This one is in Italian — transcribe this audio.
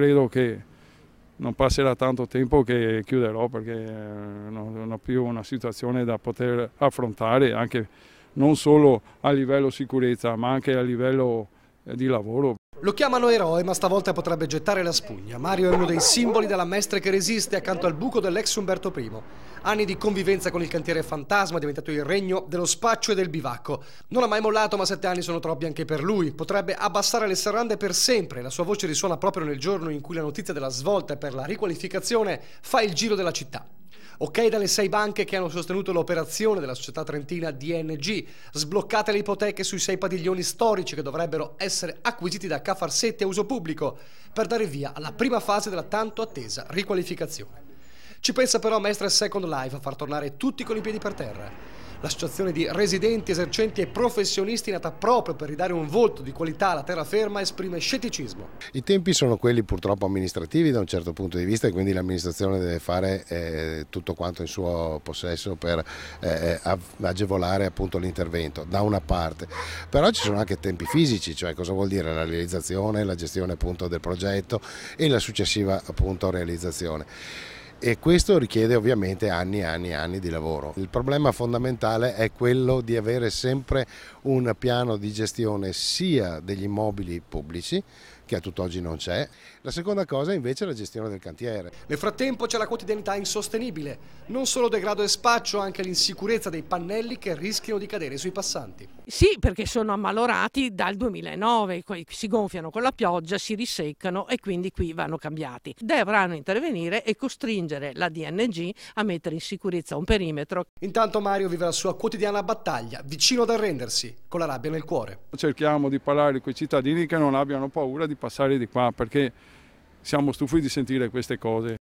credo che non passerà tanto tempo che chiuderò perché eh, non ho più una situazione da poter affrontare anche non solo a livello sicurezza ma anche a livello eh, di lavoro. Lo chiamano eroe, ma stavolta potrebbe gettare la spugna. Mario è uno dei simboli della Mestre che resiste accanto al buco dell'ex Umberto I. Anni di convivenza con il cantiere fantasma, diventato il regno dello spaccio e del bivacco. Non ha mai mollato, ma sette anni sono troppi anche per lui. Potrebbe abbassare le serrande per sempre. La sua voce risuona proprio nel giorno in cui la notizia della svolta per la riqualificazione fa il giro della città. Ok dalle sei banche che hanno sostenuto l'operazione della società trentina DNG, sbloccate le ipoteche sui sei padiglioni storici che dovrebbero essere acquisiti da Cafarsetti a uso pubblico per dare via alla prima fase della tanto attesa riqualificazione. Ci pensa però Mestre Second Life a far tornare tutti con i piedi per terra l'associazione di residenti, esercenti e professionisti nata proprio per ridare un volto di qualità alla terraferma esprime scetticismo. I tempi sono quelli purtroppo amministrativi da un certo punto di vista e quindi l'amministrazione deve fare eh, tutto quanto in suo possesso per eh, eh agevolare l'intervento da una parte, però ci sono anche tempi fisici, cioè cosa vuol dire la realizzazione, la gestione appunto del progetto e la successiva appunto realizzazione e questo richiede ovviamente anni e anni e anni di lavoro. Il problema fondamentale è quello di avere sempre un piano di gestione sia degli immobili pubblici che a tutt'oggi non c'è. La seconda cosa invece è la gestione del cantiere. Nel frattempo c'è la quotidianità insostenibile, non solo degrado e spaccio, anche l'insicurezza dei pannelli che rischiano di cadere sui passanti. Sì, perché sono ammalorati dal 2009, si gonfiano con la pioggia, si riseccano e quindi qui vanno cambiati. Dovranno intervenire e costringere la DNG a mettere in sicurezza un perimetro. Intanto Mario vive la sua quotidiana battaglia, vicino ad arrendersi, con la rabbia nel cuore. Cerchiamo di parlare con i cittadini che non abbiano paura di passare di qua perché siamo stufi di sentire queste cose.